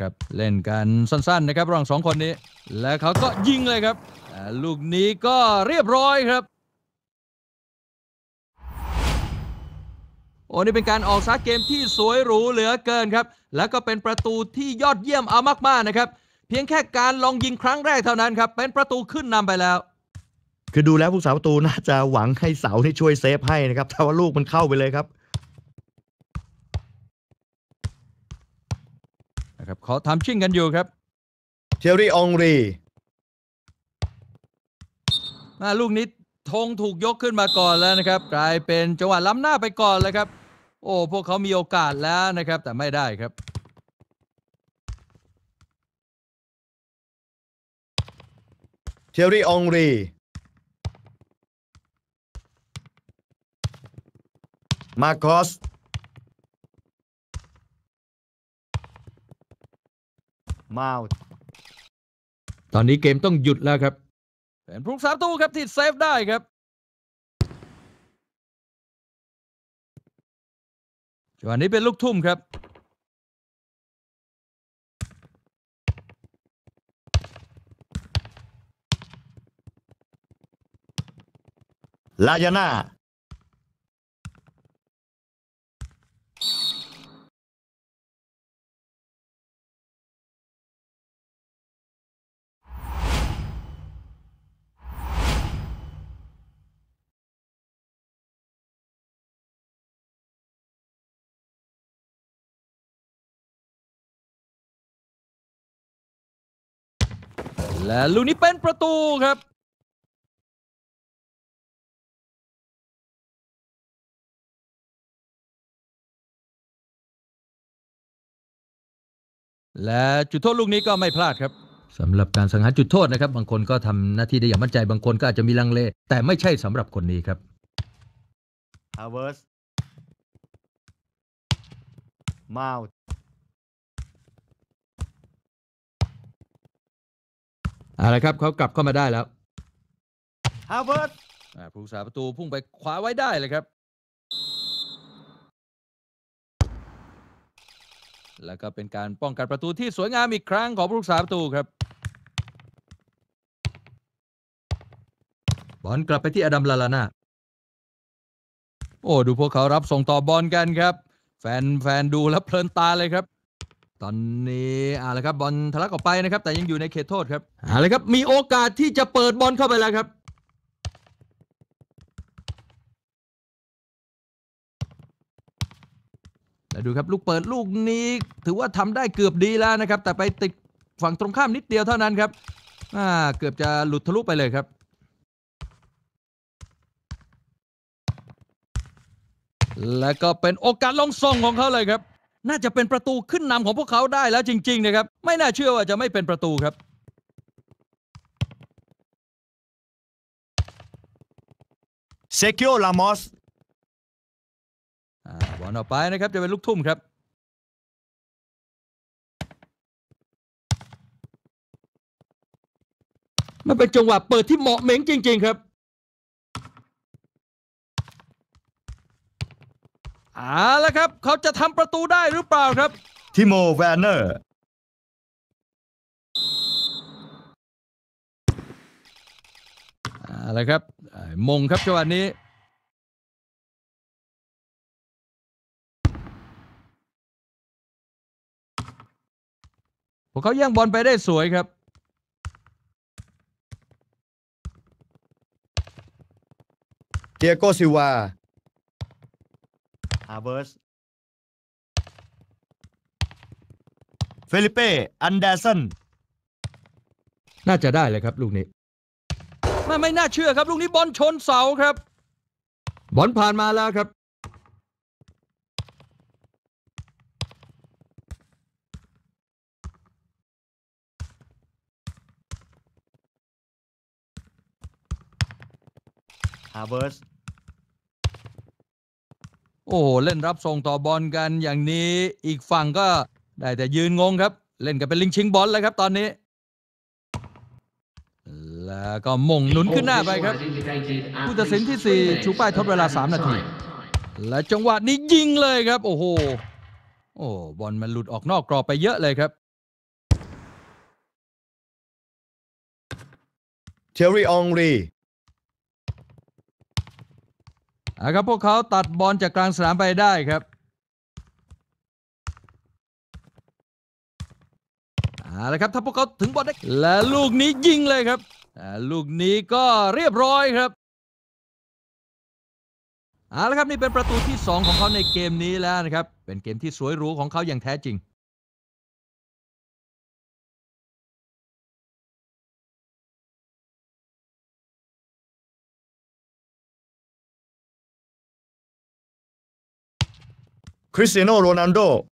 ครับเล่นกันสั้นๆนะครับระหว่างสองคนนี้และเขาก็ยิงเลยครับ ลูกนี้ก็เรียบร้อยครับโอ้นี่เป็นการออกซาเกมที่สวยหรูเหลือเกินครับ และก็เป็นประตูที่ยอดเยี่ยมเอามากๆนะครับเพียงแค่การลองยิงครั้งแรกเท่านั้นครับเป็นประตูขึ้นนำไปแล้ว คือดูแล้วผู้สาประตูน่าจะหวังให้เสาที่ช่วยเซฟให้นะครับแต่ว่าลูกมันเข้าไปเลยครับครับขอถามชิ่งกันอยู่ครับเทอรี่องรีมาลูกนี้ธงถูกยกขึ้นมาก่อนแล้วนะครับ กลายเป็นจังหวะล้ำหน้าไปก่อนเลยครับโอ้พวกเขามีโอกาสแล้วนะครับ แต่ไม่ได้ครับเทอรี่องรี มาคอสมาส์ตอนนี้เกมต้องหยุดแล้วครับเป็นพุุงสามตู้ครับที่เซฟได้ครับจังหวะนี้เป็นลูกทุ่มครับ ลายาน่าและลูกนี้เป็นประตูครับ และจุดโทษลูกนี้ก็ไม่พลาดครับสำหรับการสังหารจุดโทษนะครับ บางคนก็ทำหน้าที่ได้อย่างมั่นใจบางคนก็อาจจะมีลังเล แต่ไม่ใช่สำหรับคนนี้ครับฮาวเวิร์สมาเอาละครับเขากลับเข้ามาได้แล้วฮาวเวิร์ดผู้รักษาประตูพุ่งไปขวาไว้ได้เลยครับ แล้วก็เป็นการป้องกันประตูที่สวยงามอีกครั้งของผู้รักษาประตูครับ บอลกลับไปที่อดัมลาลาน่าโอ้ดูพวกเขารับส่งต่อบอลกันครับ แฟนแฟนดูแล้วเพลินตาเลยครับตอนนี้เอาละครับบอลทะลักออกไปนะครับแต่ยังอยู่ในเขตโทษครับเอาละครับมีโอกาสที่จะเปิดบอลเข้าไปแล้วครับแล้วดูครับลูกเปิดลูกนี้ ถือว่าทำได้เกือบดีแล้วนะครับ แต่ไปติดฝั่งตรงข้ามนิดเดียวเท่านั้นครับเกือบจะหลุดทะลุไปเลยครับ และก็เป็นโอกาสลงส่งของเขาเลยครับน่าจะเป็นประตูขึ้นนำของพวกเขาได้แล้วจริง ๆนะครับ ไม่น่าเชื่อว่าจะไม่เป็นประตูครับ เซคิโอลามอสบอลออกไปนะครับ จะเป็นลูกทุ่มครับ มันเป็นจังหวะเปิดที่เหมาะเหม็งจริง ๆ ครับอาละครับ เขาจะทำประตูได้หรือเปล่าครับ ทิโมแวนเนอร์อาลวครับ มงครับจังหวะนี้พวกเขาแย่งบอลไปได้สวยครับเดียโกซิวาาเวิร์สเฟลิเป้อันเดอร์สัน น่าจะได้เลยครับ ลูกนี้ไม่ไม่น่าเชื่อครับ ลูกนี้บอลชนเสาครับ บอลผ่านมาแล้วครับ ฮาเวิร์สโอ้เล่นรับส่งต่อบอลกันอย่างนี้อีกฝั่งก็ได้แต่ยืนงงครับเล่นกันเป็นลิงชิงบอลแล้วครับตอนนี้ แล้วก็มงหนุนขึ้นหน้าไปครับผู้ตัดสินที่ 4 ชูป้ายทดเวลา 3 นาที และจังหวะนี้ยิงเลยครับ โอ้โหโอ้บอลมันหลุดออกนอกกรอบไปเยอะเลยครับเทอรี่องรีนะครับพวกเขาตัดบอลจากกลางสนามไปได้ครับเอาละครับถ้าพวกเขาถึงบอลได้ และลูกนี้ยิงเลยครับ ลูกนี้ก็เรียบร้อยครับเอาละครับนี่เป็นประตูที่ 2 ของเขาในเกมนี้แล้วนะครับ เป็นเกมที่สวยหรูของเขาอย่างแท้จริงクリスティーノ・ロナンド、